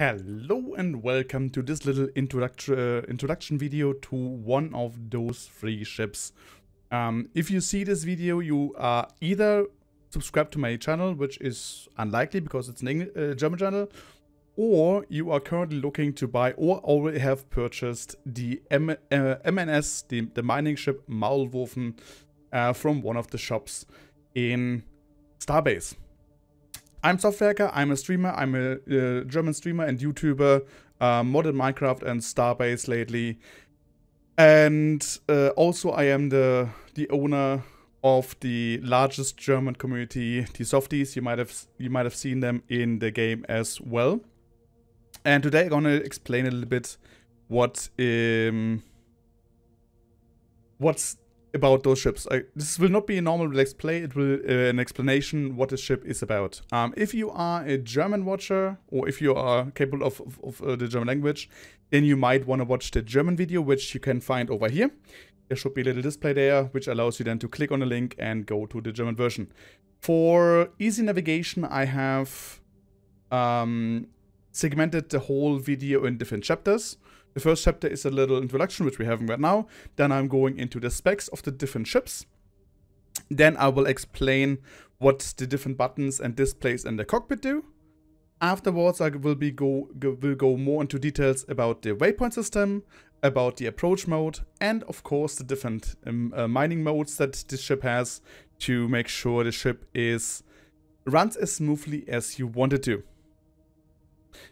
Hello and welcome to this little introduct uh, introduction video to one of those free ships. Um, if you see this video, you are either subscribed to my channel, which is unlikely because it's a uh, German channel, or you are currently looking to buy or already have purchased the M uh, MNS, the, the, mining ship Maulwurfen, uh, from one of the shops in Starbase. I'm Softwerker, I'm a streamer, I'm a uh, German streamer and YouTuber, uh, modded Minecraft and Starbase lately. And uh, also I am the, the owner of the largest German community, the Softies. You might have you might have seen them in the game as well. And today I'm gonna explain a little bit what um, what's about those ships. I, this will not be a normal relaxed play, it will uh, an explanation what the ship is about. Um, if you are a German watcher, or if you are capable of, of, of uh, the German language, then you might want to watch the German video, which you can find over here. There should be a little display there, which allows you then to click on the link and go to the German version. For easy navigation, I have um, segmented the whole video in different chapters. The first chapter is a little introduction, which we haven't read now. Then I'm going into the specs of the different ships. Then I will explain what the different buttons and displays in the cockpit do. Afterwards, I will be go, go will go more into details about the waypoint system, about the approach mode, and of course the different um, uh, mining modes that this ship has to make sure the ship is runs as smoothly as you want it to.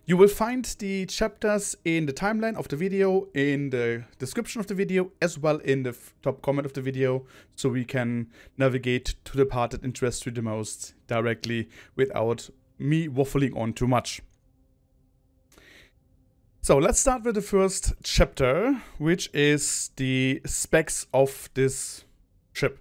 You will find the chapters in the timeline of the video, in the description of the video, as well in the top comment of the video, so we can navigate to the part that interests you the most directly without me waffling on too much. So let's start with the first chapter, which is the specs of this ship.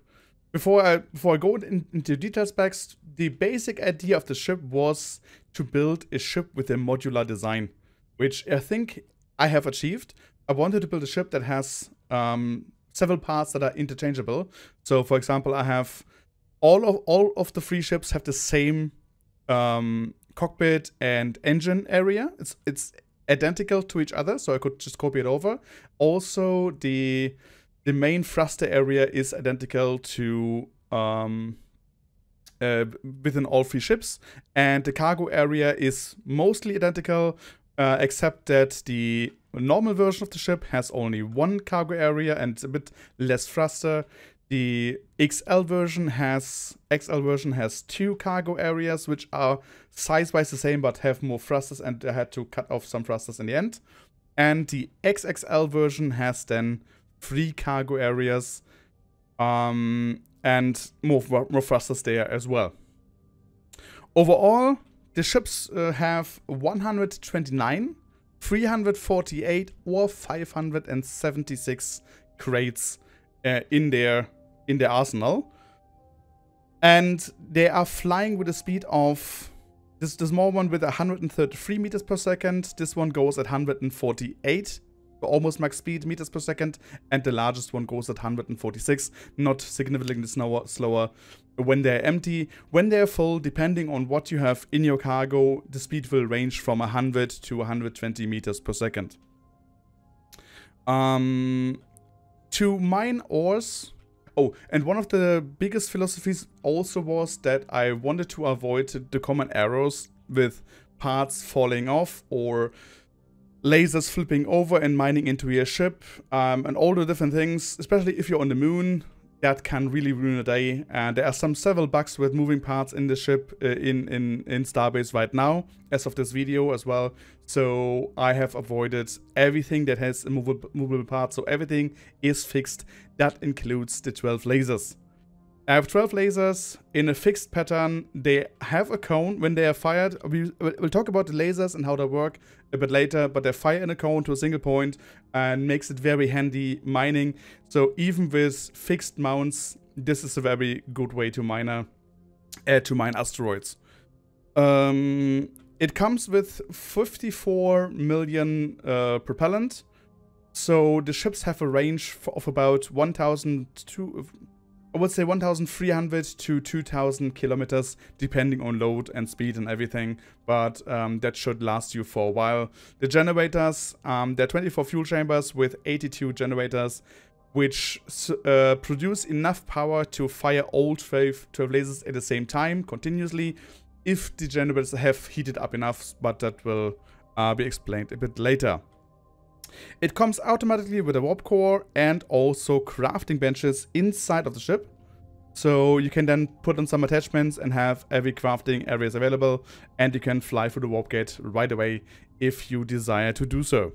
Before I, before I go in, into detail specs, the basic idea of the ship was to build a ship with a modular design, which I think I have achieved. I wanted to build a ship that has um, several parts that are interchangeable. So, for example, I have all of all of the three ships have the same um, cockpit and engine area. It's it's identical to each other, so I could just copy it over. Also, the the main thruster area is identical to um, uh, within all three ships, and the cargo area is mostly identical, uh, except that the normal version of the ship has only one cargo area and a bit less thruster. The XL version has XL version has two cargo areas which are size-wise the same but have more thrusters and I had to cut off some thrusters in the end. And the XXL version has then three cargo areas um, and more, more thrusters there as well. Overall, the ships uh, have 129, 348 or 576 crates uh, in their in their arsenal. And they are flying with a speed of this, this small one with 133 meters per second. This one goes at 148 almost max speed meters per second, and the largest one goes at 146, not significantly slower when they're empty. When they're full, depending on what you have in your cargo, the speed will range from 100 to 120 meters per second. Um, to mine ores, Oh, and one of the biggest philosophies also was that I wanted to avoid the common errors with parts falling off or lasers flipping over and mining into your ship, um, and all the different things, especially if you're on the moon, that can really ruin a day. And there are some several bugs with moving parts in the ship uh, in, in, in Starbase right now, as of this video as well. So I have avoided everything that has a movable, movable part, so everything is fixed. That includes the 12 lasers. I have 12 lasers in a fixed pattern. They have a cone when they are fired. We, will talk about the lasers and how they work, a bit later, but they fire an account to a single point and makes it very handy mining. So even with fixed mounts, this is a very good way to miner, uh, to mine asteroids. Um, it comes with 54 million uh, propellant. So the ships have a range of about 1,000 to I would say 1,300 to 2,000 kilometers, depending on load and speed and everything, but um, that should last you for a while. The generators, um, they're 24 fuel chambers with 82 generators, which uh, produce enough power to fire all 12, 12 lasers at the same time, continuously, if the generators have heated up enough, but that will uh, be explained a bit later. It comes automatically with a warp core and also crafting benches inside of the ship. So you can then put on some attachments and have every crafting areas available and you can fly through the warp gate right away if you desire to do so.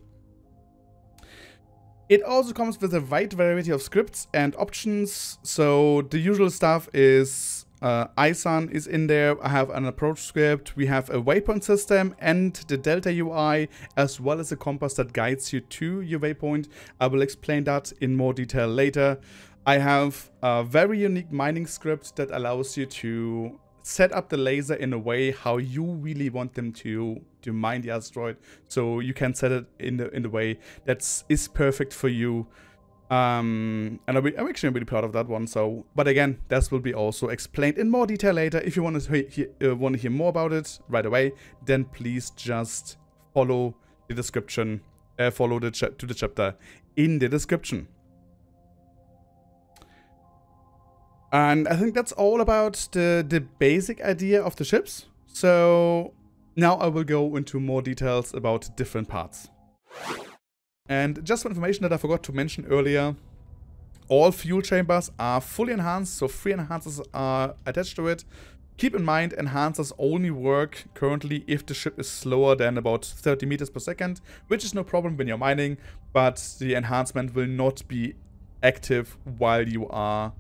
It also comes with a wide variety of scripts and options. So the usual stuff is uh, ISAN is in there. I have an approach script. We have a waypoint system and the Delta UI, as well as a compass that guides you to your waypoint. I will explain that in more detail later. I have a very unique mining script that allows you to set up the laser in a way how you really want them to to mine the asteroid. So you can set it in the in the way that is perfect for you. Um, and i am actually really proud of that one. So, but again, this will be also explained in more detail later. If you want to hear, uh, want to hear more about it right away, then please just follow the description, uh, follow the to the chapter in the description. And I think that's all about the, the basic idea of the ships. So now I will go into more details about different parts. And just for information that I forgot to mention earlier, all fuel chambers are fully enhanced, so three enhancers are attached to it. Keep in mind, enhancers only work currently if the ship is slower than about 30 meters per second, which is no problem when you're mining, but the enhancement will not be active while you are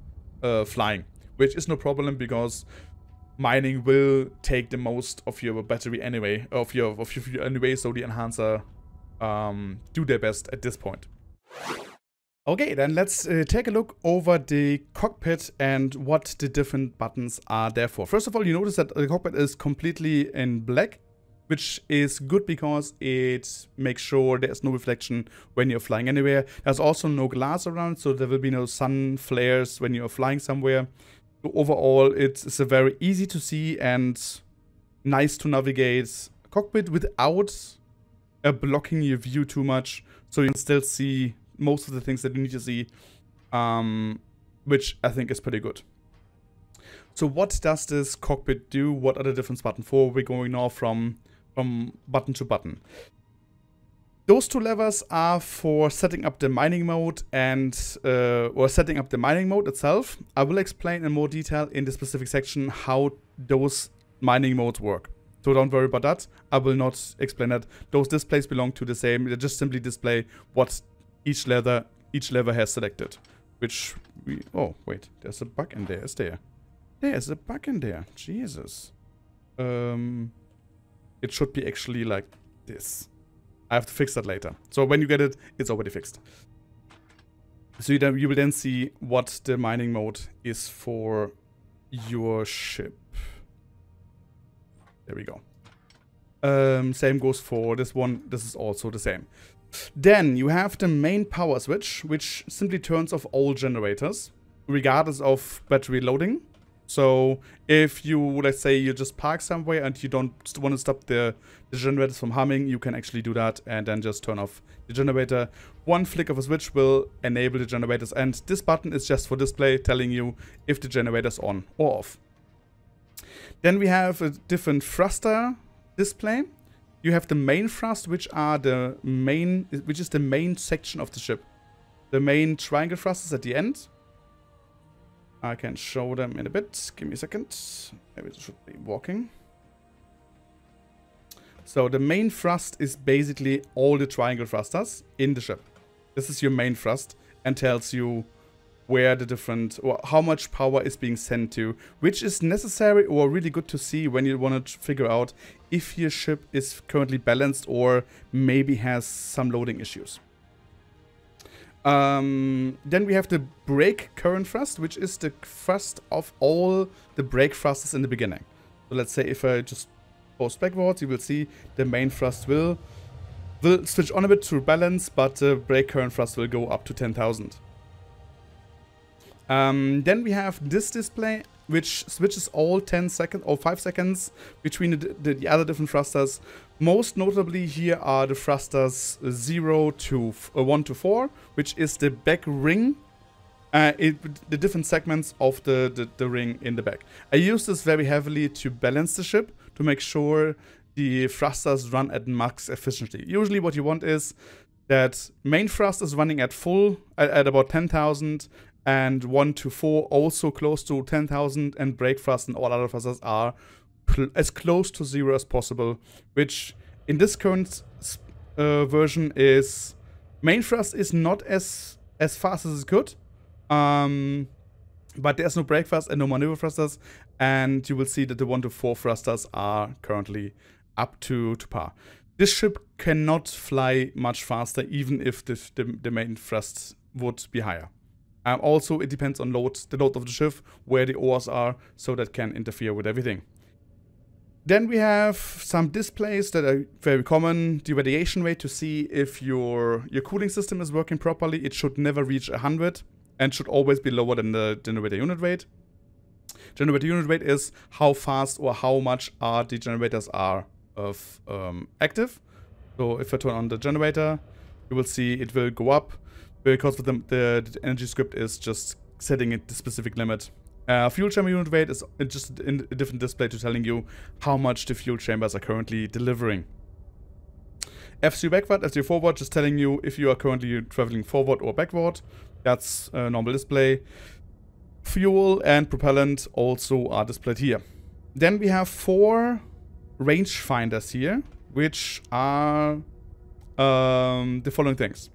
uh, flying, which is no problem because mining will take the most of your battery anyway, of your, of your fuel anyway, so the enhancer um, do their best at this point. Okay, then let's uh, take a look over the cockpit and what the different buttons are there for. First of all, you notice that the cockpit is completely in black, which is good because it makes sure there's no reflection when you're flying anywhere. There's also no glass around, so there will be no sun flares when you're flying somewhere. So overall, it's a very easy to see and nice to navigate cockpit without uh, blocking your view too much, so you can still see most of the things that you need to see, um, which I think is pretty good. So what does this cockpit do? What are the different buttons for? We're going now from, from button to button. Those two levers are for setting up the mining mode and uh, or setting up the mining mode itself. I will explain in more detail in the specific section how those mining modes work. So don't worry about that. I will not explain that. Those displays belong to the same. They just simply display what each lever each lever has selected. Which we oh wait, there's a bug in there, is there? There's a bug in there. Jesus. Um it should be actually like this. I have to fix that later. So when you get it, it's already fixed. So you, then, you will then see what the mining mode is for your ship. There we go. Um, same goes for this one. This is also the same. Then you have the main power switch, which simply turns off all generators, regardless of battery loading. So if you, let's say, you just park somewhere and you don't want to stop the, the, generators from humming, you can actually do that and then just turn off the generator. One flick of a switch will enable the generators and this button is just for display telling you if the generator is on or off. Then we have a different thruster display. You have the main thrust, which are the main, which is the main section of the ship. The main triangle thrusters at the end. I can show them in a bit. Give me a second. Maybe it should be walking. So the main thrust is basically all the triangle thrusters in the ship. This is your main thrust and tells you where the different, or how much power is being sent to, which is necessary or really good to see when you want to figure out if your ship is currently balanced or maybe has some loading issues. Um, then we have the brake current thrust, which is the thrust of all the brake thrusts in the beginning. So let's say if I just post backwards, you will see the main thrust will will switch on a bit to balance, but the brake current thrust will go up to 10,000. Um, then we have this display which switches all 10 seconds or 5 seconds between the, the, the, other different thrusters. Most notably here are the thrusters 0 to uh, 1 to 4, which is the back ring, uh, it, the different segments of the, the, the ring in the back. I use this very heavily to balance the ship to make sure the thrusters run at max efficiency. Usually what you want is that main thrust is running at full, at, at about 10,000 and 1 to 4 also close to 10,000 and Breakfast and all other fuzzers are as close to zero as possible, which in this current uh, version is main thrust is not as as fast as it could, um, but there's no brake thrust and no maneuver thrusters, and you will see that the one to four thrusters are currently up to to par. This ship cannot fly much faster, even if the, the, the main thrust would be higher. Um, also, it depends on load, the load of the ship, where the ores are, so that can interfere with everything. Then we have some displays that are very common. The radiation rate to see if your, your cooling system is working properly. It should never reach 100 and should always be lower than the generator unit rate. Generator unit rate is how fast or how much are the generators are of um, active. So if I turn on the generator, you will see it will go up because the, the, the, energy script is just setting it the specific limit. Uh, fuel chamber unit weight is just in a different display to telling you how much the fuel chambers are currently delivering. FC backward, FC forward, just telling you if you are currently traveling forward or backward. That's a normal display. Fuel and propellant also are displayed here. Then we have four range finders here, which are um, the following things.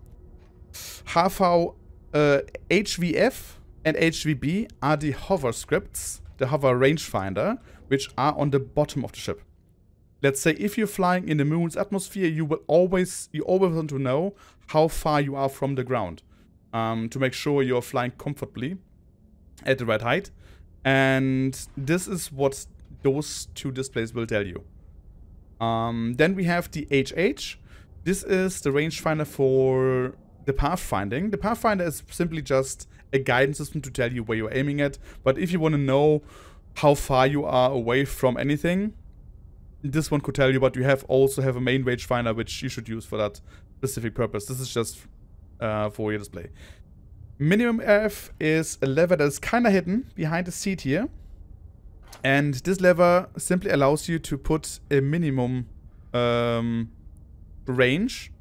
HV, uh, HVF and HVB are the hover scripts, the hover rangefinder, which are on the bottom of the ship. Let's say if you're flying in the moon's atmosphere, you will always you always want to know how far you are from the ground um, to make sure you're flying comfortably at the right height. And this is what those two displays will tell you. Um, then we have the HH. This is the rangefinder for the pathfinding. The pathfinder is simply just a guidance system to tell you where you're aiming at. But if you want to know how far you are away from anything, this one could tell you. But you have also have a main range finder, which you should use for that specific purpose. This is just uh, for your display. Minimum F is a lever that is kind of hidden behind the seat here. And this lever simply allows you to put a minimum um, range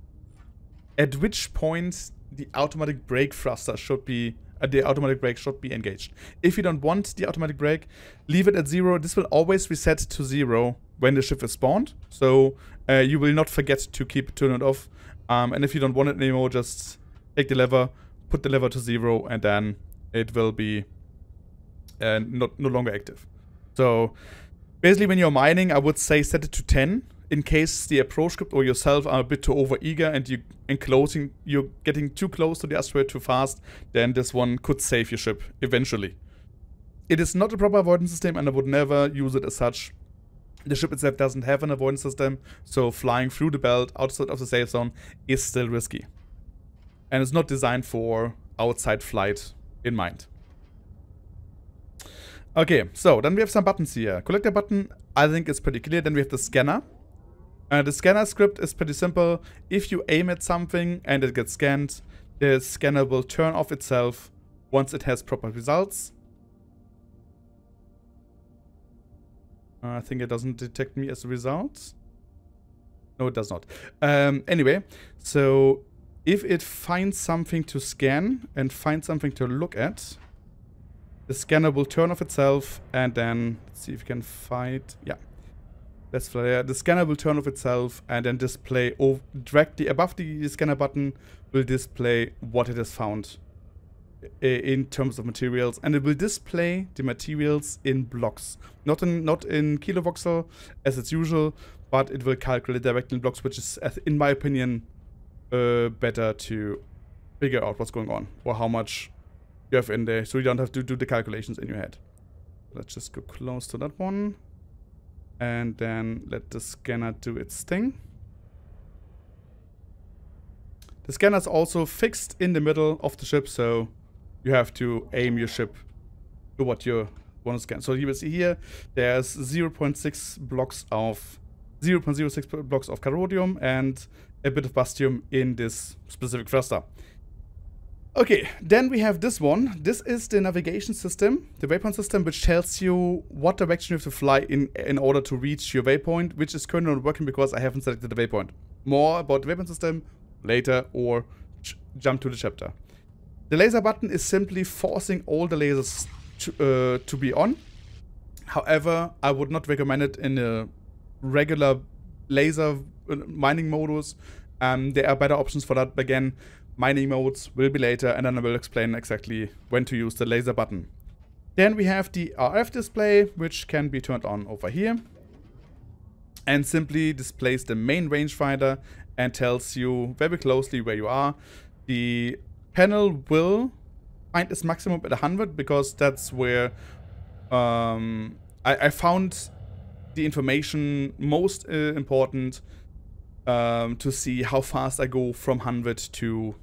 at which point the automatic brake thruster should be uh, the automatic brake should be engaged. If you don't want the automatic brake, leave it at zero. This will always reset to zero when the ship is spawned, so uh, you will not forget to keep turn it off. Um, and if you don't want it anymore, just take the lever, put the lever to zero, and then it will be uh, not no longer active. So basically, when you're mining, I would say set it to 10 in case the approach script or yourself are a bit too overeager and you enclosing you're getting too close to the asteroid too fast, then this one could save your ship eventually. It is not a proper avoidance system and I would never use it as such. The ship itself doesn't have an avoidance system, so flying through the belt outside of the safe zone is still risky. And it's not designed for outside flight in mind. Okay, so then we have some buttons here. Collector button, I think is pretty clear. Then we have the scanner. Uh, the scanner script is pretty simple. If you aim at something and it gets scanned, the scanner will turn off itself once it has proper results. Uh, I think it doesn't detect me as a result. No, it does not. Um, anyway, so if it finds something to scan and finds something to look at, the scanner will turn off itself and then, see if you can find, yeah. Let's uh, The scanner will turn off itself and then display over, directly above the scanner button will display what it has found in terms of materials and it will display the materials in blocks not in not in kilovoxel as it's usual but it will calculate directly in blocks which is in my opinion uh, better to figure out what's going on or how much you have in there so you don't have to do the calculations in your head let's just go close to that one and then let the scanner do its thing. The scanner is also fixed in the middle of the ship, so you have to aim your ship to what you want to scan. So you will see here, there's 0.6 blocks of 0.06 blocks of carodium and a bit of bastium in this specific thruster. Okay, then we have this one. This is the navigation system, the waypoint system, which tells you what direction you have to fly in in order to reach your waypoint, which is currently not working because I haven't selected the waypoint. More about the waypoint system later or jump to the chapter. The laser button is simply forcing all the lasers to, uh, to be on. However, I would not recommend it in a regular laser uh, mining modus. Um, there are better options for that. Again, Mining modes will be later and then I will explain exactly when to use the laser button. Then we have the RF display, which can be turned on over here and simply displays the main rangefinder and tells you very closely where you are. The panel will find its maximum at 100 because that's where um, I, I, found the information most uh, important um, to see how fast I go from 100 to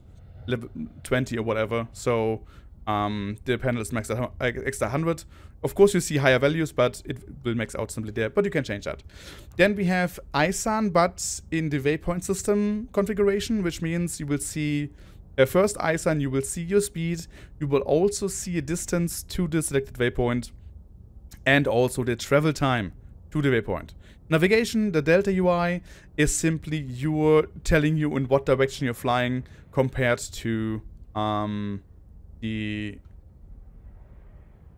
level 20 or whatever. So um, the panel is maxed at uh, extra 100. Of course, you see higher values, but it will max out simply there, but you can change that. Then we have ISAN, but in the waypoint system configuration, which means you will see uh, a first ISAN, you will see your speed, you will also see a distance to the selected waypoint, and also the travel time to the waypoint. Navigation, the Delta UI, is simply you telling you in what direction you're flying compared to um, the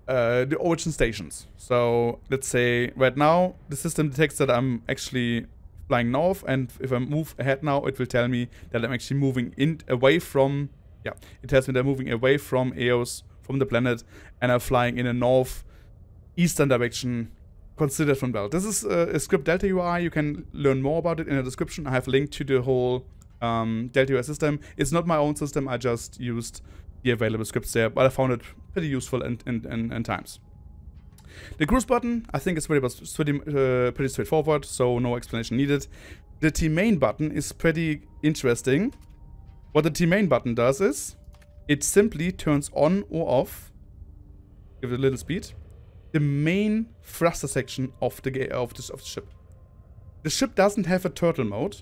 uh, the origin stations. So let's say right now the system detects that I'm actually flying north and if I move ahead now it will tell me that I'm actually moving in away from yeah it tells me that I'm moving away from Eos from the planet and I'm flying in a north eastern direction considered from Delta. This is a, uh, a script Delta UI. You can learn more about it in the description. I have linked to the whole um, Delta UI system. It's not my own system. I just used the available scripts there, but I found it pretty useful in, in, in, in times. The cruise button, I think it's pretty, pretty, uh, pretty straightforward, so no explanation needed. The T-main button is pretty interesting. What the T-main button does is, it simply turns on or off, give it a little speed, the main thruster section of the, of this of the ship. The ship doesn't have a turtle mode.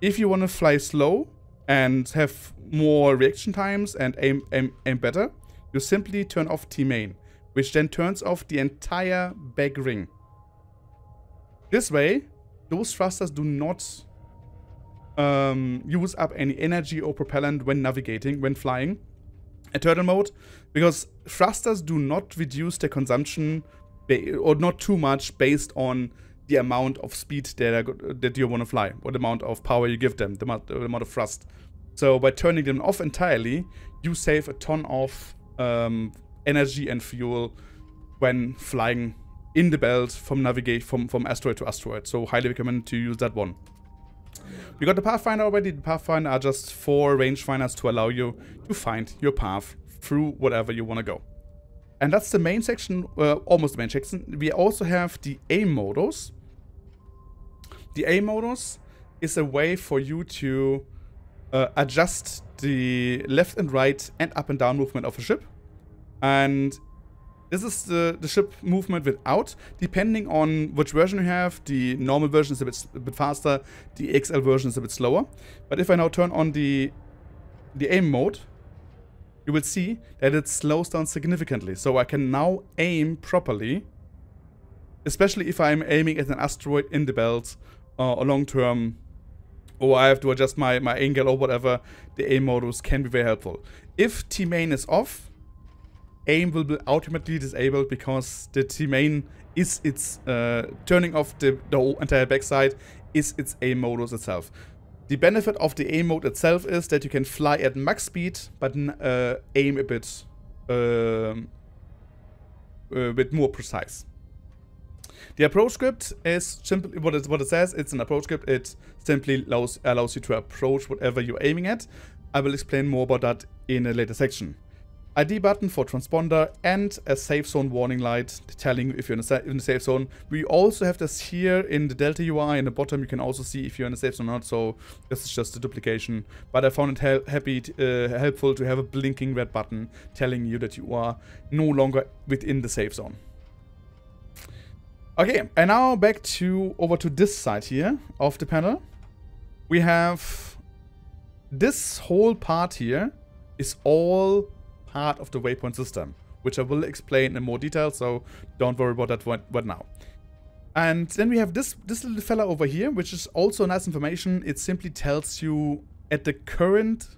If you want to fly slow and have more reaction times and aim, aim, aim better, you simply turn off T-Main, which then turns off the entire back ring. This way, those thrusters do not um, use up any energy or propellant when navigating, when flying, Turtle mode, because thrusters do not reduce their consumption or not too much based on the amount of speed that, that you want to fly or the amount of power you give them, the amount, the amount of thrust. So by turning them off entirely, you save a ton of um, energy and fuel when flying in the belt from navigate from, from asteroid to asteroid. So highly recommend to use that one. We got the Pathfinder already. The Pathfinder are just four rangefinders to allow you to find your path through whatever you want to go. And that's the main section, uh, almost the main section. We also have the aim modus. The aim modus is a way for you to uh, adjust the left and right and up and down movement of a ship. And this is the, the ship movement without, depending on which version you have. The normal version is a bit, a bit faster, the XL version is a bit slower. But if I now turn on the, the aim mode, you will see that it slows down significantly. So I can now aim properly, especially if I'm aiming at an asteroid in the belt uh, or long-term or I have to adjust my, my angle or whatever, the aim modus can be very helpful. If T-main is off, aim will be ultimately disabled because the T-Main is its uh, turning off the, the whole entire backside is its aim modus itself. The benefit of the aim mode itself is that you can fly at max speed but uh, aim a bit um, uh, a bit more precise. The approach script is simply what it, what it says. It's an approach script. It simply allows, allows you to approach whatever you're aiming at. I will explain more about that in a later section. ID button for transponder and a safe zone warning light telling you if you're in a, in a, safe zone. We also have this here in the Delta UI in the bottom. You can also see if you're in a safe zone or not. So this is just a duplication. But I found it hel happy uh, helpful to have a blinking red button telling you that you are no longer within the safe zone. Okay, and now back to over to this side here of the panel. We have this whole part here is all part of the waypoint system, which I will explain in more detail, so don't worry about that right now. And then we have this, this little fella over here, which is also nice information. It simply tells you at the current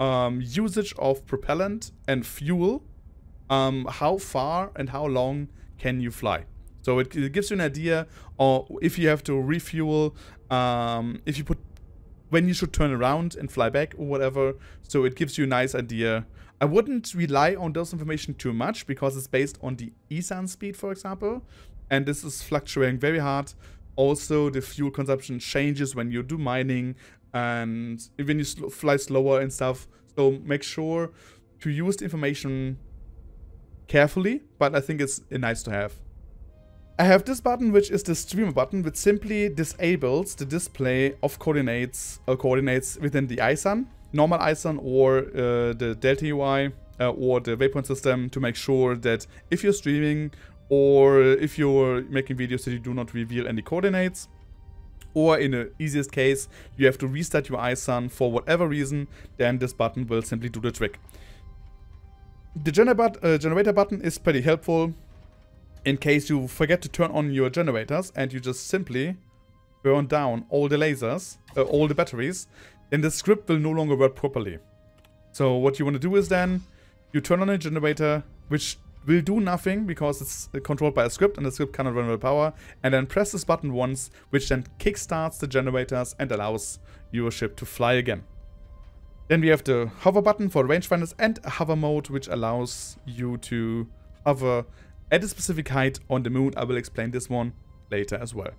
um, usage of propellant and fuel, um, how far and how long can you fly. So it, it, gives you an idea or if you have to refuel, um, if you put when you should turn around and fly back or whatever. So it gives you a nice idea I wouldn't rely on those information too much because it's based on the ESAN speed, for example, and this is fluctuating very hard. Also, the fuel consumption changes when you do mining and when you sl fly slower and stuff. So make sure to use the information carefully, but I think it's nice to have. I have this button, which is the streamer button, which simply disables the display of coordinates, uh, coordinates within the ISAN normal ISON or uh, the Delta UI uh, or the Waypoint system to make sure that if you're streaming or if you're making videos that you do not reveal any coordinates, or in the easiest case, you have to restart your ISON for whatever reason, then this button will simply do the trick. The gener but, uh, generator button is pretty helpful in case you forget to turn on your generators and you just simply burn down all the lasers, uh, all the batteries, then the script will no longer work properly. So what you want to do is then you turn on a generator, which will do nothing because it's uh, controlled by a script and the script cannot run with power, and then press this button once, which then kickstarts the generators and allows your ship to fly again. Then we have the hover button for rangefinders and a hover mode, which allows you to hover at a specific height on the moon. I will explain this one later as well.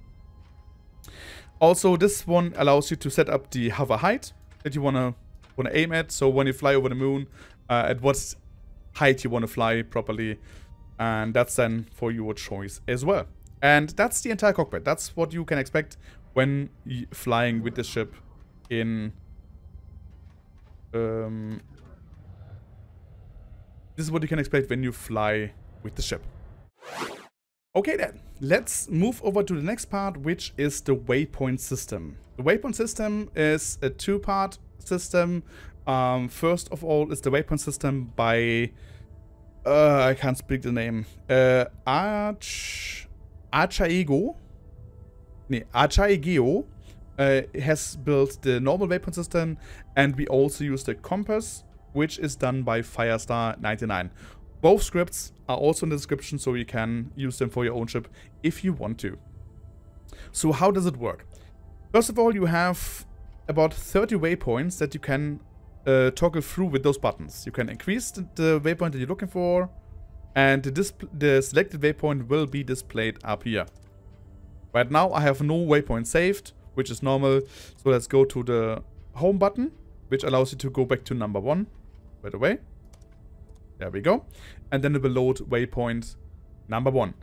Also, this one allows you to set up the hover height that you want to want to aim at. So when you fly over the moon, uh, at what height you want to fly properly. And that's then for your choice as well. And that's the entire cockpit. That's what you can expect when flying with the ship in... Um, this is what you can expect when you fly with the ship. Okay then, let's move over to the next part, which is the waypoint system. The waypoint system is a two-part system. Um, first of all is the waypoint system by... Uh, I can't speak the name. Uh, Arch... Archaigo? Nee, Archaigeo uh, has built the normal waypoint system and we also use the compass, which is done by Firestar 99. Both scripts are also in the description, so you can use them for your own ship if you want to. So how does it work? First of all, you have about 30 waypoints that you can uh, toggle through with those buttons. You can increase the, waypoint that you're looking for, and the, the selected waypoint will be displayed up here. Right now, I have no waypoint saved, which is normal. So let's go to the home button, which allows you to go back to number one By the way. There we go. And then it will load waypoint number one.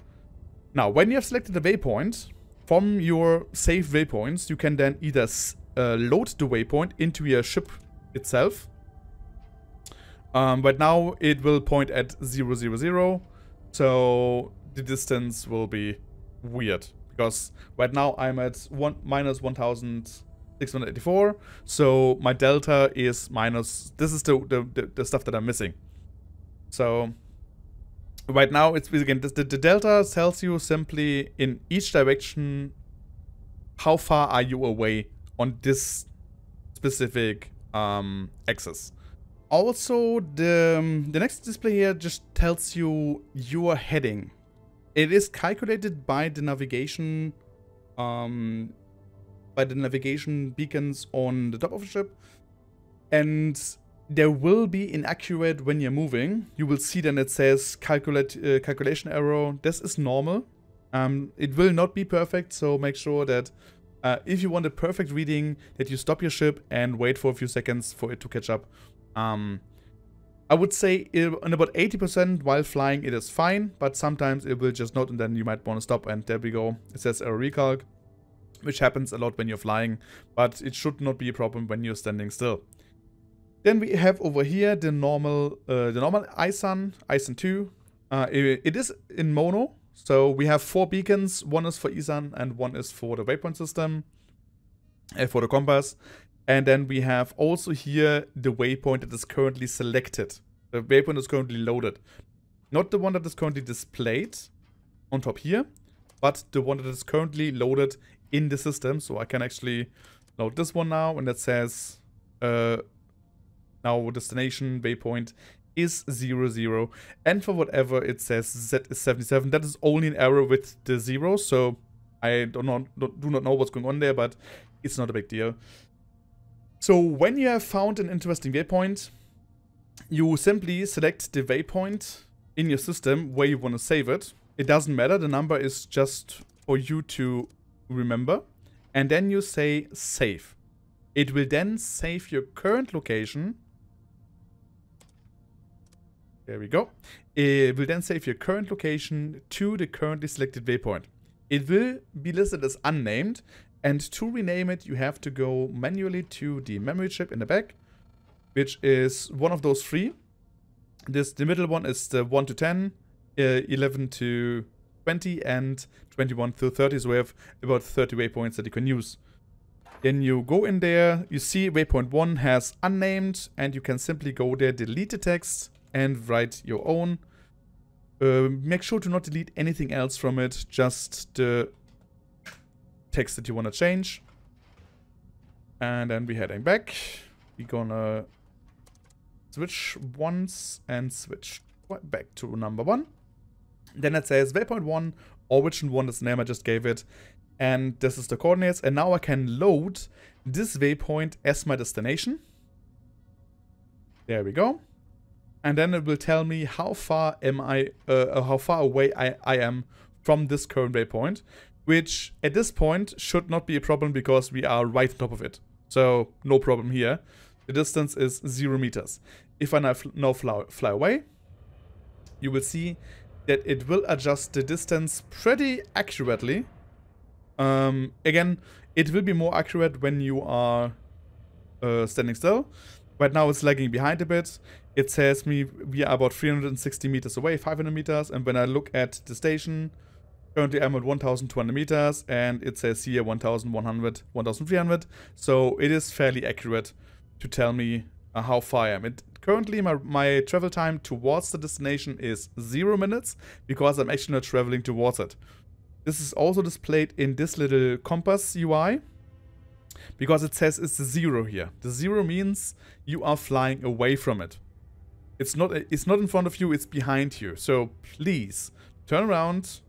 Now, when you have selected a waypoint, from your saved waypoints, you can then either uh, load the waypoint into your ship itself. Um, but now it will point at 000, so the distance will be weird. Because right now I'm at one, minus 1684, so my delta is minus... This is the, the, the stuff that I'm missing. So right now it's again the, the delta tells you simply in each direction how far are you away on this specific um, axis. Also, the, um, the next display here just tells you your heading. It is calculated by the navigation um, by the navigation beacons on the top of the ship. And there will be inaccurate when you're moving. You will see then it says calculate uh, calculation error. This is normal. Um, it will not be perfect, so make sure that uh, if you want a perfect reading, that you stop your ship and wait for a few seconds for it to catch up. Um, I would say uh, in about 80% while flying it is fine, but sometimes it will just not and then you might want to stop and there we go. It says error recalc, which happens a lot when you're flying, but it should not be a problem when you're standing still. Then we have over here the normal uh, the normal Ison, Ison 2. Uh, it is in mono, so we have four beacons. One is for Ison, and one is for the waypoint system, uh, for the compass. And then we have also here the waypoint that is currently selected. The waypoint is currently loaded. Not the one that is currently displayed on top here, but the one that is currently loaded in the system. So I can actually load this one now and that says uh, now destination waypoint is 0, 0. And for whatever it says Z is 77, that is only an error with the 0. So I don't know, do not know what's going on there, but it's not a big deal. So when you have found an interesting waypoint, you simply select the waypoint in your system where you want to save it. It doesn't matter, the number is just for you to remember. And then you say save. It will then save your current location there we go. It eh, will then save your current location to the currently selected waypoint. It will be listed as unnamed, and to rename it, you have to go manually to the memory chip in the back, which is one of those three. This The middle one is the 1 to 10, uh, 11 to 20, and 21 to 30, so we have about 30 waypoints that you can use. Then you go in there, you see waypoint 1 has unnamed, and you can simply go there, delete the text, and write your own. Uh, make sure to not delete anything else from it, just the text that you want to change. And then we're heading back. We're gonna switch once and switch back to number one. Then it says waypoint one, origin one is the name I just gave it. And this is the coordinates. And now I can load this waypoint as my destination. There we go and then it will tell me how far am I, uh, uh, how far away I, I am from this current waypoint, which at this point should not be a problem because we are right on top of it. So no problem here. The distance is zero meters. If I now fly, fly away, you will see that it will adjust the distance pretty accurately. Um, again, it will be more accurate when you are uh, standing still. Right now it's lagging behind a bit it says me we are about 360 meters away, 500 meters. And when I look at the station, currently I'm at 1,200 meters and it says here 1,100, 1,300. So it is fairly accurate to tell me uh, how far I am. It, currently my, my travel time towards the destination is zero minutes because I'm actually not traveling towards it. This is also displayed in this little compass UI because it says it's a zero here. The zero means you are flying away from it. It's not, it's not in front of you, it's behind you. So please, turn around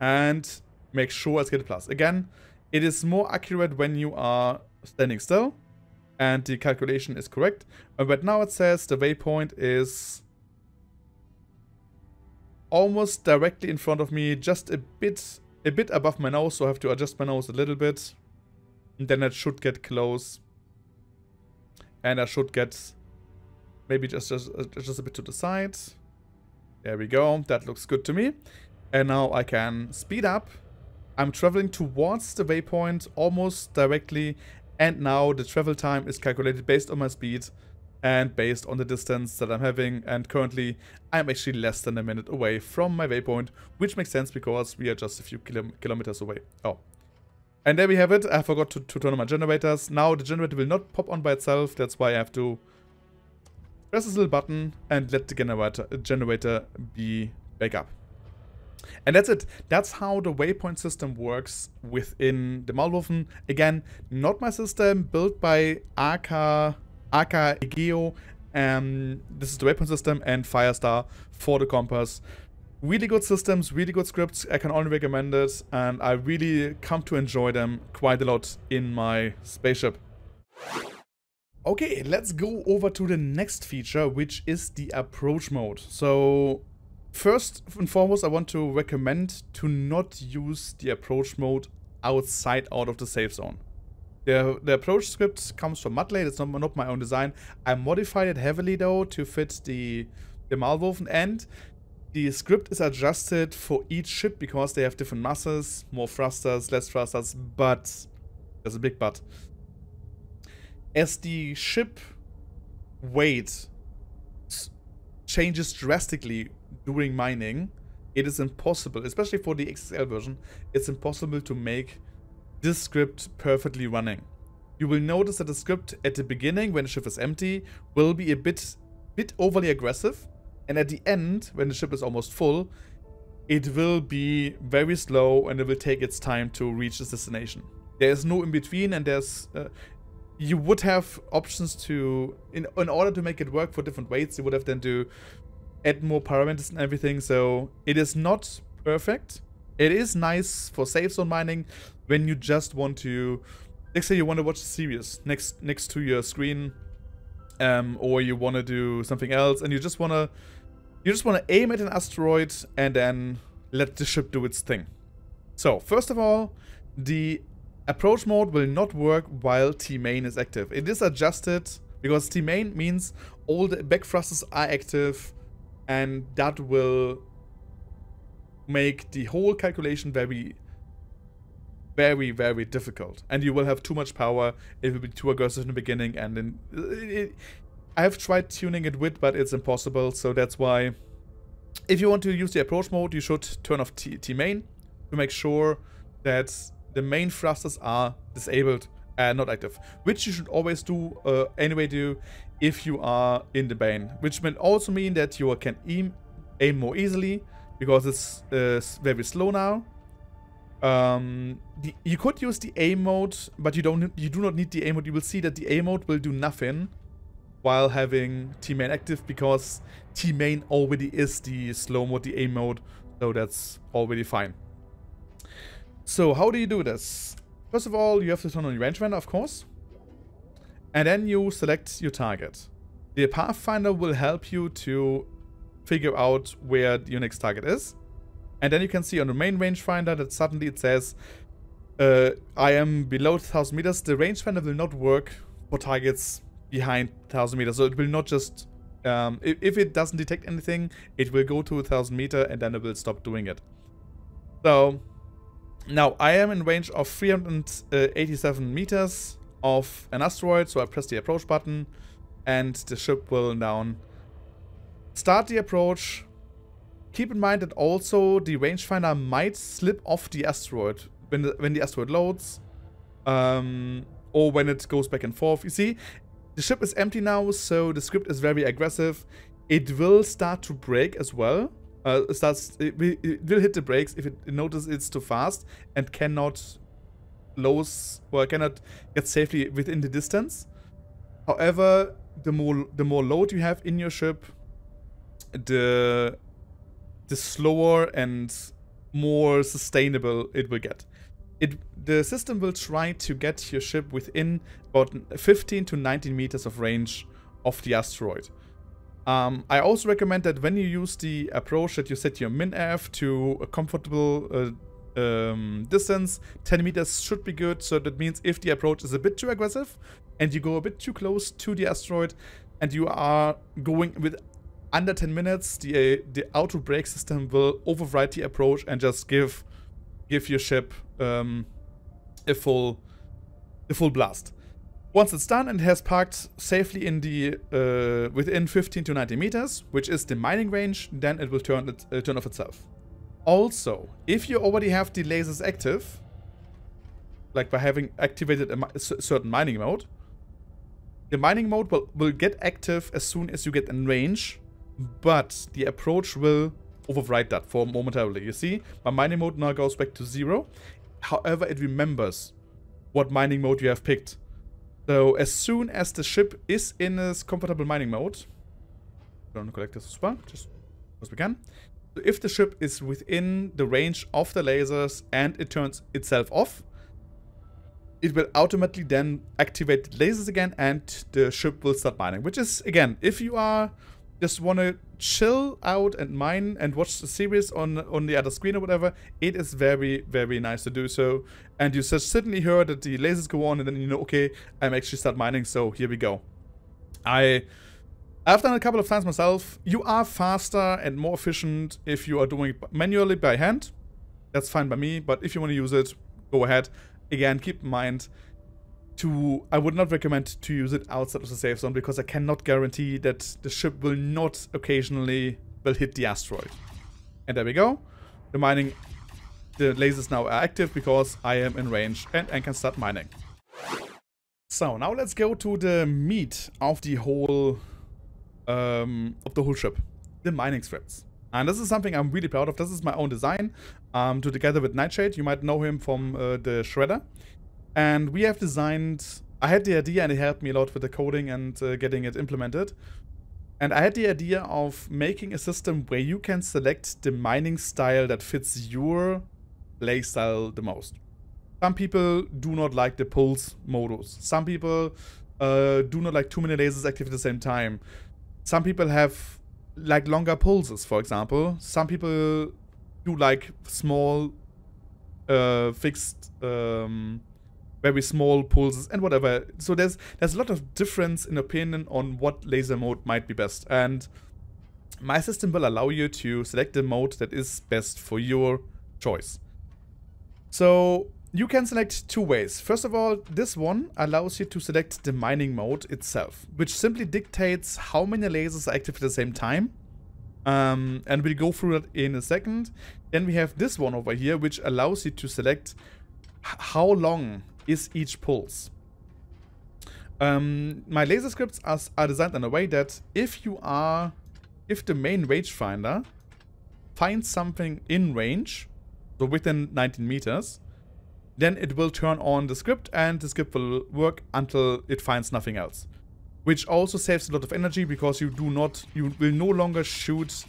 and make sure I get a plus. Again, it is more accurate when you are standing still and the calculation is correct. Uh, but now it says the waypoint is almost directly in front of me, just a bit a bit above my nose, so I have to adjust my nose a little bit. And then it should get close. And I should get Maybe just, just, uh, just a bit to the side. There we go. That looks good to me. And now I can speed up. I'm traveling towards the waypoint almost directly. And now the travel time is calculated based on my speed and based on the distance that I'm having. And currently, I'm actually less than a minute away from my waypoint, which makes sense because we are just a few kilo kilometers away. Oh. And there we have it. I forgot to, to turn on my generators. Now the generator will not pop on by itself. That's why I have to press this little button and let the generator, generator be back up. And that's it. That's how the waypoint system works within the Malwolfen. Again, not my system, built by Aka, Aka Egeo. Um, this is the waypoint system and Firestar for the compass. Really good systems, really good scripts. I can only recommend it. And I really come to enjoy them quite a lot in my spaceship. Okay, let's go over to the next feature, which is the approach mode. So first and foremost, I want to recommend to not use the approach mode outside out of the safe zone. The, the approach script comes from Mudlade, it's not, not my own design. I modified it heavily though to fit the, the Malwurfen and the script is adjusted for each ship because they have different masses, more thrusters, less thrusters, but there's a big but. As the ship weight changes drastically during mining, it is impossible, especially for the XSL version, it's impossible to make this script perfectly running. You will notice that the script at the beginning, when the ship is empty, will be a bit, bit overly aggressive, and at the end, when the ship is almost full, it will be very slow and it will take its time to reach its destination. There is no in-between and there's uh, you would have options to in in order to make it work for different weights you would have then to add more parameters and everything so it is not perfect it is nice for safe zone mining when you just want to let's say you want to watch a series next next to your screen um or you want to do something else and you just want to you just want to aim at an asteroid and then let the ship do its thing so first of all the Approach mode will not work while T-Main is active. It is adjusted because T-Main means all the back thrusters are active and that will make the whole calculation very, very, very difficult. And you will have too much power. It will be too aggressive in the beginning and It, it, I have tried tuning it with, but it's impossible, so that's why... If you want to use the approach mode, you should turn off T-Main to make sure that the main thrusters are disabled and not active, which you should always do uh, anyway do if you are in the bane, which will also mean that you can aim, aim more easily because it's uh, very slow now. Um, the, you could use the aim mode, but you don't you do not need the aim mode. You will see that the aim mode will do nothing while having T-Main active because T-Main already is the slow mode, the aim mode, so that's already fine. So how do you do this? First of all, you have to turn on your range finder, of course. And then you select your target. The Pathfinder will help you to figure out where your next target is. And then you can see on the main rangefinder that suddenly it says, uh, I am below 1000 meters. The rangefinder will not work for targets behind 1000 meters. So it will not just, um, if, if, it doesn't detect anything, it will go to 1000 meter and then it will stop doing it. So now, I am in range of 387 meters of an asteroid, so I press the approach button and the ship will now start the approach. Keep in mind that also the rangefinder might slip off the asteroid when the, when the asteroid loads um, or when it goes back and forth. You see, the ship is empty now, so the script is very aggressive. It will start to break as well uh, starts it, it, will hit the brakes if it, it notices it's too fast and cannot lose or cannot get safely within the distance. However, the more the more load you have in your ship, the the slower and more sustainable it will get. It the system will try to get your ship within about 15 to 19 meters of range of the asteroid. Um, I also recommend that when you use the approach that you set your min-f to a comfortable uh, um, distance, 10 meters should be good. So that means if the approach is a bit too aggressive and you go a bit too close to the asteroid and you are going with under 10 minutes, the uh, the auto brake system will override the approach and just give give your ship um, a full a full blast. Once it's done and has parked safely in the uh, within 15 to 90 meters, which is the mining range, then it will turn, it, uh, turn off itself. Also, if you already have the lasers active, like by having activated a, a certain mining mode, the mining mode will, will get active as soon as you get in range, but the approach will override that for momentarily. You see, my mining mode now goes back to zero. However, it remembers what mining mode you have picked. So as soon as the ship is in this comfortable mining mode, don't collect this as well, just as we can. So if the ship is within the range of the lasers and it turns itself off, it will automatically then activate the lasers again and the ship will start mining. Which is, again, if you are just want to chill out and mine and watch the series on on the other screen or whatever, it is very very nice to do so. And you just suddenly hear that the lasers go on, and then you know, okay, I'm actually start mining. So here we go. I I've done a couple of times myself. You are faster and more efficient if you are doing it manually by hand. That's fine by me, but if you want to use it, go ahead. Again, keep in mind to I would not recommend to use it outside of the safe zone because I cannot guarantee that the ship will not occasionally will hit the asteroid. And there we go. The mining the lasers now are active because I am in range and, and can start mining. So now let's go to the meat of the whole um, of the whole ship, the mining strips. And this is something I'm really proud of. This is my own design. Um, to together with Nightshade, you might know him from uh, the Shredder. And we have designed, I had the idea and it helped me a lot with the coding and uh, getting it implemented. And I had the idea of making a system where you can select the mining style that fits your playstyle the most. Some people do not like the pulse modus. Some people uh, do not like too many lasers active at the same time. Some people have like longer pulses, for example. Some people do like small uh, fixed um, very small pulses and whatever. So there's there's a lot of difference in opinion on what laser mode might be best. And my system will allow you to select the mode that is best for your choice. So you can select two ways. First of all, this one allows you to select the mining mode itself, which simply dictates how many lasers are active at the same time. Um, and we'll go through that in a second. Then we have this one over here, which allows you to select how long is each pulse. Um, my laser scripts are, are designed in a way that if you are, if the main range finder finds something in range, so within 19 meters, then it will turn on the script and the script will work until it finds nothing else. Which also saves a lot of energy because you do not, you will no longer shoot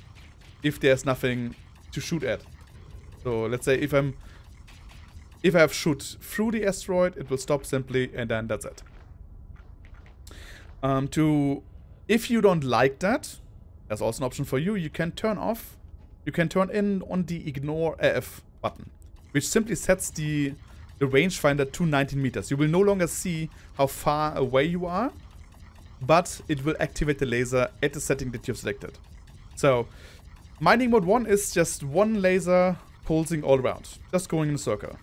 if there's nothing to shoot at. So let's say if I'm if I shoot through the asteroid, it will stop simply, and then that's it. Um, to, if you don't like that, there's also an option for you. You can turn off, you can turn in on the ignore AF button, which simply sets the the rangefinder to 19 meters. You will no longer see how far away you are, but it will activate the laser at the setting that you've selected. So, mining mode 1 is just one laser pulsing all around, just going in a circle.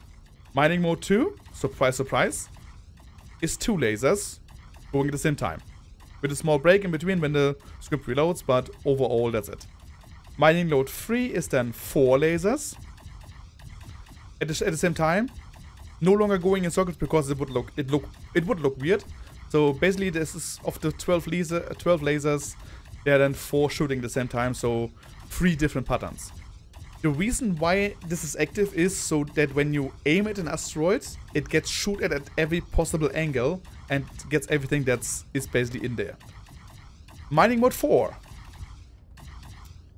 Mining mode 2, surprise, surprise, is two lasers going at the same time. With a small break in between when the script reloads, but overall that's it. Mining load 3 is then four lasers at the, at the same time. No longer going in circles because it would look it look it would look weird. So basically, this is of the 12 laser 12 lasers, they're then four shooting at the same time. So three different patterns. The reason why this is active is so that when you aim at an asteroid, it gets shot at, at every possible angle and gets everything that's is basically in there. Mining mode 4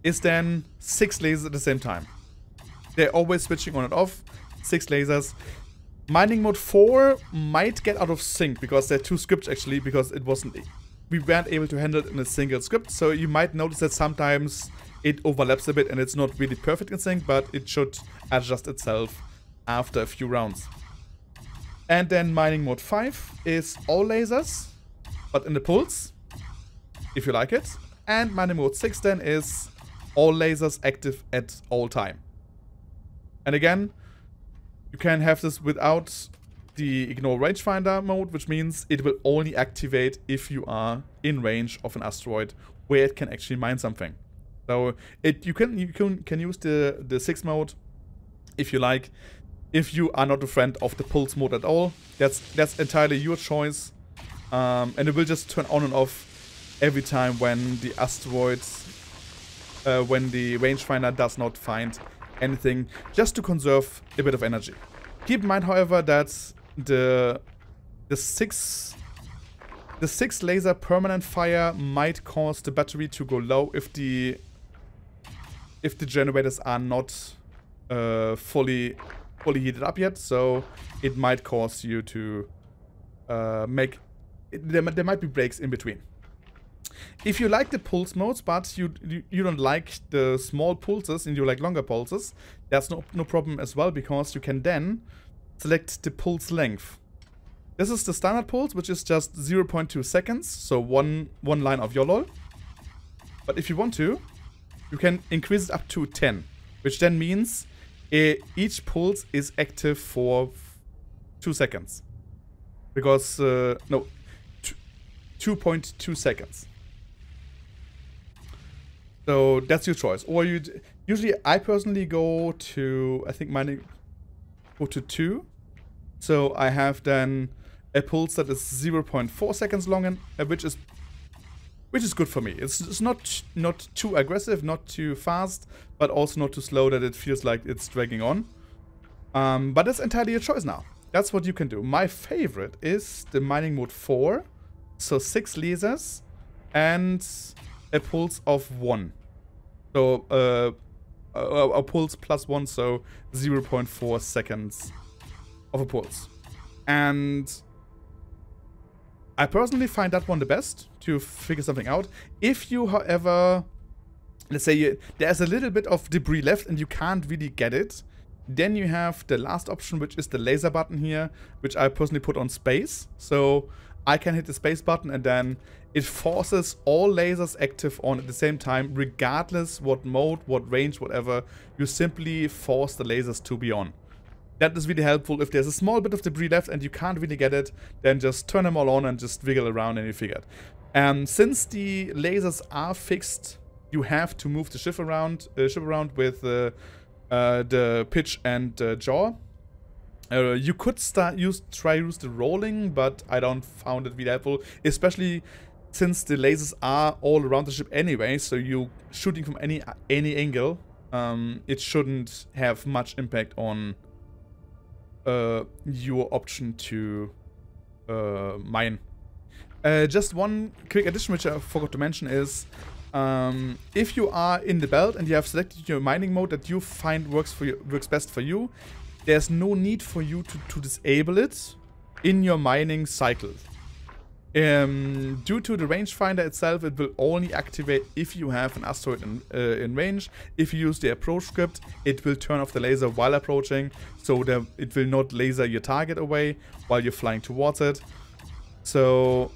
is then 6 lasers at the same time. They're always switching on and off, 6 lasers. Mining mode 4 might get out of sync because there are two scripts actually because it wasn't we weren't able to handle it in a single script so you might notice that sometimes it overlaps a bit and it's not really perfect in sync, but it should adjust itself after a few rounds. And then mining mode 5 is all lasers, but in the pulse, if you like it. And mining mode 6 then is all lasers active at all time. And again, you can have this without the ignore rangefinder mode, which means it will only activate if you are in range of an asteroid where it can actually mine something. So it you can you can can use the the six mode if you like. If you are not a friend of the pulse mode at all, that's that's entirely your choice, um, and it will just turn on and off every time when the asteroids, uh, when the rangefinder does not find anything, just to conserve a bit of energy. Keep in mind, however, that the the six the six laser permanent fire might cause the battery to go low if the if the generators are not uh, fully fully heated up yet, so it might cause you to uh, make... It, there, there might be breaks in between. If you like the pulse modes, but you, you, you don't like the small pulses and you like longer pulses, that's no, no problem as well, because you can then select the pulse length. This is the standard pulse, which is just 0.2 seconds, so one, one line of YOLO. But if you want to, you can increase it up to 10, which then means it, eh, each pulse is active for 2 seconds. Because, uh, no, 2.2 seconds. So that's your choice. Or you usually I personally go to I think mine go to two. So I have then a pulse that is 0.4 seconds long and uh, which is which is good for me. It's, it's not not too aggressive, not too fast, but also not too slow that it feels like it's dragging on. Um, but that's entirely your choice now. That's what you can do. My favorite is the mining mode 4, so 6 lasers and a pulse of 1. So uh, a, a pulse plus 1, so 0.4 seconds of a pulse. And I personally find that one the best to figure something out. If you, however, let's say you, there's a little bit of debris left and you can't really get it, then you have the last option, which is the laser button here, which I personally put on space. So I can hit the space button and then it forces all lasers active on at the same time, regardless what mode, what range, whatever. You simply force the lasers to be on. That is really helpful. If there's a small bit of debris left and you can't really get it, then just turn them all on and just wiggle around and you figure it. Um, since the lasers are fixed, you have to move the ship around, uh, ship around with uh, uh, the pitch and uh, jaw. Uh, you could start use try use the rolling, but I don't found it really helpful, especially since the lasers are all around the ship anyway. So you shooting from any any angle, um, it shouldn't have much impact on uh, your option to mine uh, just one quick addition which I forgot to mention is um, if you are in the belt and you have selected your mining mode that you find works for you, works best for you, there's no need for you to, to disable it in your mining cycle. Um, due to the rangefinder itself, it will only activate if you have an asteroid in, uh, in, range. If you use the approach script, it will turn off the laser while approaching, so that it will not laser your target away while you're flying towards it. So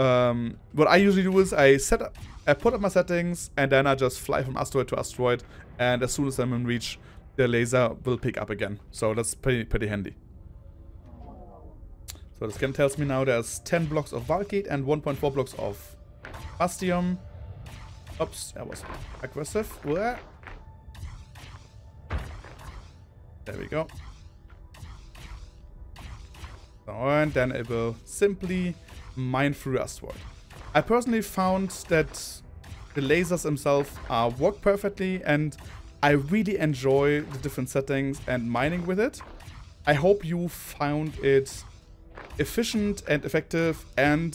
um, what I usually do is I set up, I put up my settings, and then I just fly from asteroid to asteroid, and as soon as I'm in reach, the laser will pick up again. So that's pretty, pretty handy. So the scan tells me now there's 10 blocks of Valkate and 1.4 blocks of Bastion. Oops, that was aggressive. There we go. And then it will simply mine through asteroid. I personally found that the lasers themselves uh, work perfectly and I really enjoy the different settings and mining with it. I hope you found it efficient and effective and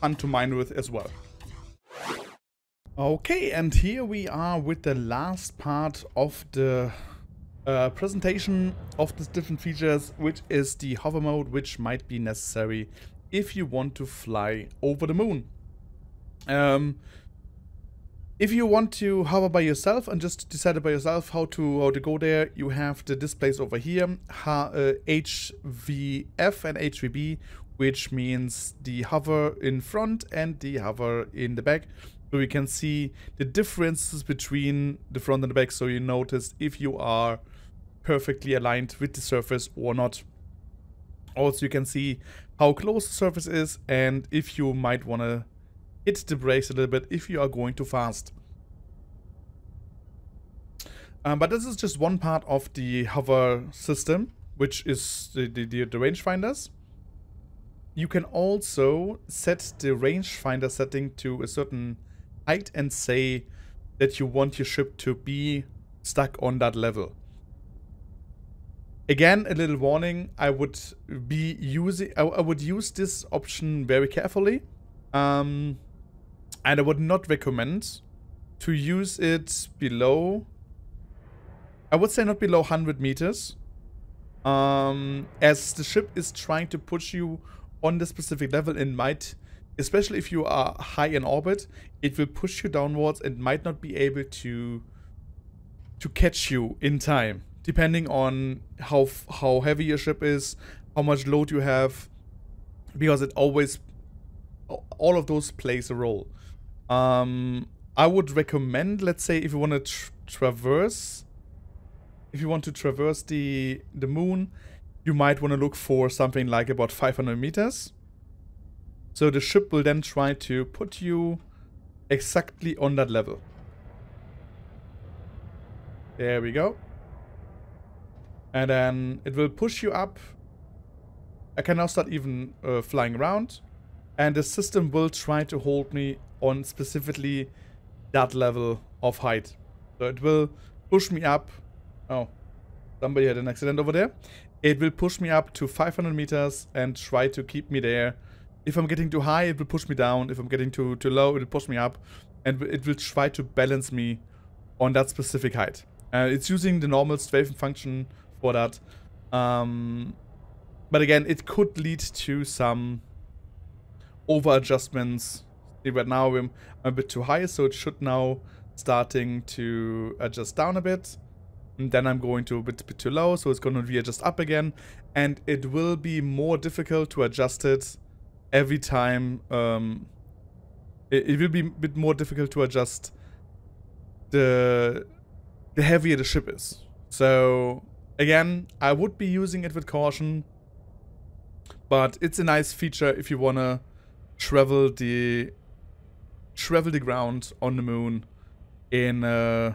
fun to mine with as well. Okay, and here we are with the last part of the uh, presentation of these different features, which is the hover mode, which might be necessary if you want to fly over the moon. Um, if you want to hover by yourself and just decide by yourself how to how to go there, you have the displays over here, HVF uh, and HVB, which means the hover in front and the hover in the back. So you can see the differences between the front and the back, so you notice if you are perfectly aligned with the surface or not. Also, you can see how close the surface is and if you might want to hit the brakes a little bit if you are going too fast. Um, but this is just one part of the hover system, which is the, the, the rangefinders. You can also set the rangefinder setting to a certain height and say that you want your ship to be stuck on that level. Again, a little warning, I would be using, I, would use this option very carefully. Um, and I would not recommend to use it below, I would say not below 100 meters. Um, as the ship is trying to push you on the specific level and might, especially if you are high in orbit, it will push you downwards and might not be able to to catch you in time depending on how how heavy your ship is, how much load you have, because it always all of those plays a role. Um, I would recommend, let's say, if you want to tra traverse, if you want to traverse the the moon, you might want to look for something like about 500 meters. So the ship will then try to put you exactly on that level. There we go. And then it will push you up. I can now start even uh, flying around. And the system will try to hold me on specifically that level of height. So it will push me up. Oh, somebody had an accident over there. It will push me up to 500 meters and try to keep me there. If I'm getting too high, it will push me down. If I'm getting too, too low, it will push me up. And it will try to balance me on that specific height. Uh, it's using the normal strafe function for that. Um, but again, it could lead to some over adjustments. See, right now I'm a bit too high, so it should now starting to adjust down a bit. And then I'm going to a bit, bit too low, so it's going to readjust up again. And it will be more difficult to adjust it every time. Um, it, it will be a bit more difficult to adjust the the heavier the ship is. So Again, I would be using it with caution, but it's a nice feature if you want to travel the travel the ground on the moon in a,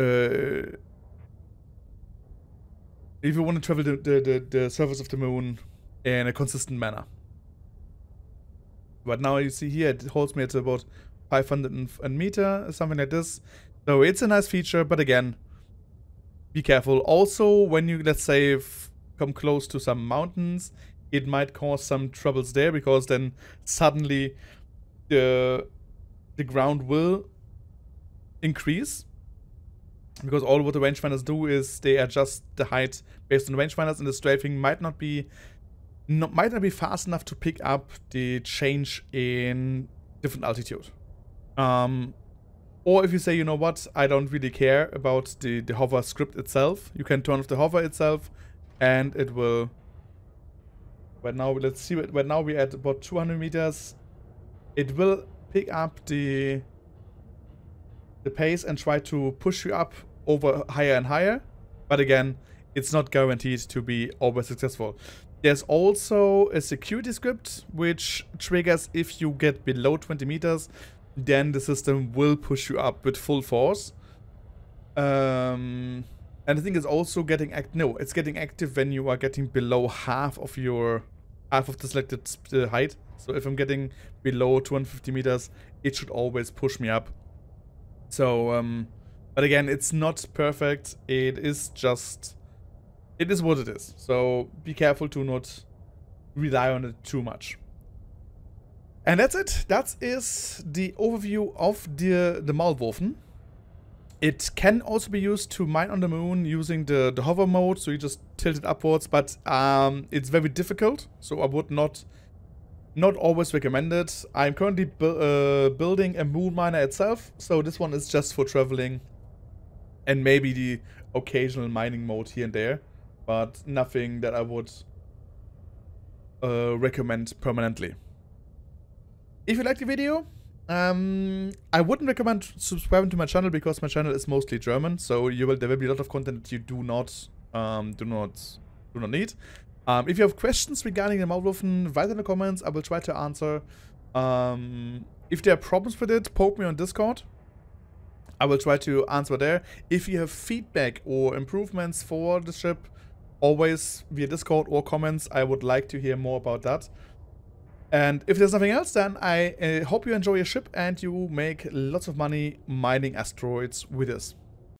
uh, uh, if you want to travel the, the, the, the surface of the moon in a consistent manner. But now you see here it holds me at about 500 and meter, something like this. So it's a nice feature, but again, be careful. Also, when you, let's say, come close to some mountains, it might cause some troubles there because then suddenly the, the ground will increase. Because all what the rangefinders do is they adjust the height based on rangefinders and the strafing might not be not, might not be fast enough to pick up the change in different altitude. Um, or if you say, you know what, I don't really care about the, the hover script itself, you can turn off the hover itself and it will... But now, let's see, But now we're at about 200 meters. It will pick up the, the pace and try to push you up over higher and higher. But again, it's not guaranteed to be always successful. There's also a security script which triggers if you get below 20 meters then the system will push you up with full force. Um, and I think it's also getting act. No, it's getting active when you are getting below half of your half of the selected uh, height. So if I'm getting below 250 meters, it should always push me up. So, um, but again, it's not perfect. It is just, it is what it is. So be careful to not rely on it too much. And that's it. That is the overview of the, the Malwurfen. It can also be used to mine on the moon using the, the hover mode, so you just tilt it upwards, but um, it's very difficult, so I would not not always recommend it. I'm currently bu uh, building a moon miner itself, so this one is just for traveling and maybe the occasional mining mode here and there, but nothing that I would uh, recommend permanently. If you liked the video, um, I wouldn't recommend subscribing to my channel because my channel is mostly German, so you will there will be a lot of content that you do not um, do not do not need. Um, if you have questions regarding the Maulwurfen, write in the comments. I will try to answer. Um, if there are problems with it, poke me on Discord. I will try to answer there. If you have feedback or improvements for the ship, always via Discord or comments. I would like to hear more about that. And if there's nothing else, then I uh, hope you enjoy your ship and you make lots of money mining asteroids with us.